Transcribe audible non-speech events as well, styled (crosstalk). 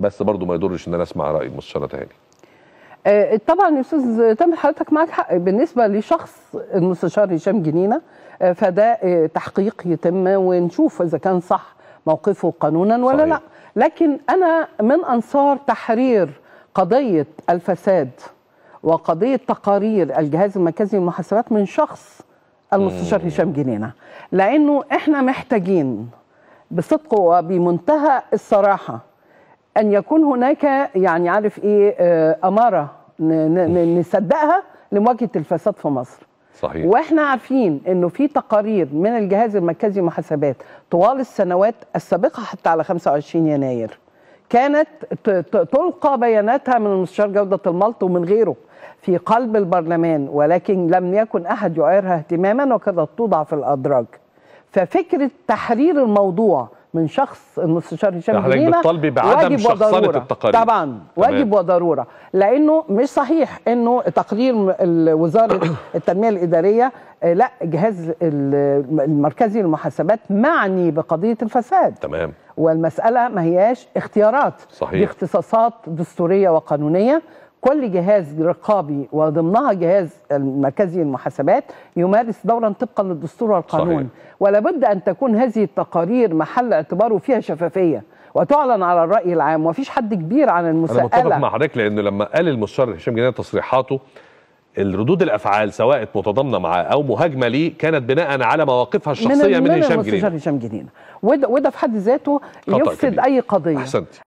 بس برضو ما يضرش ان انا اسمع راي المستشاره تهاني آه، طبعا يا استاذ تامر حضرتك معاك حق بالنسبه لشخص المستشار هشام جنينه آه، فده آه، تحقيق يتم ونشوف اذا كان صح موقفه قانونا ولا صحيح. لا لكن انا من انصار تحرير قضيه الفساد وقضيه تقارير الجهاز المركزي للمحاسبات من شخص المستشار هشام جنينه لانه احنا محتاجين بصدق وبمنتهى الصراحه ان يكون هناك يعني عارف ايه آه، اماره نصدقها لمواجهه الفساد في مصر صحيح واحنا عارفين انه في تقارير من الجهاز المركزي محاسبات طوال السنوات السابقه حتى على 25 يناير كانت تلقى بياناتها من المستشار جوده الملط ومن غيره في قلب البرلمان ولكن لم يكن احد يعيرها اهتماما وكذا توضع في الادراج ففكره تحرير الموضوع من شخص المستشار هشام حضرتك بتطالبي بعدم شخصنه التقارير طبعا واجب وضروره لانه مش صحيح انه تقرير وزاره (coughs) التنميه الاداريه آه، لا جهاز المركزي للمحاسبات معني بقضيه الفساد تمام والمساله ما هياش اختيارات صحيح. دي اختصاصات دستوريه وقانونيه كل جهاز رقابي وضمنها جهاز المركزي المحاسبات يمارس دورا طبقا للدستور والقانون صحيح. ولا بد ان تكون هذه التقارير محل اعتبار وفيها شفافيه وتعلن على الراي العام ومفيش حد كبير عن المساءله انا متفق مع حضرتك لانه لما قال المستشار هشام جنان تصريحاته الردود الافعال سواء متضامنه معاه او مهاجمه ليه كانت بناء على مواقفها الشخصيه من, من, من هشام جنينه هشام جنينه وده, وده في حد ذاته يفسد كبير. اي قضيه أحسنت.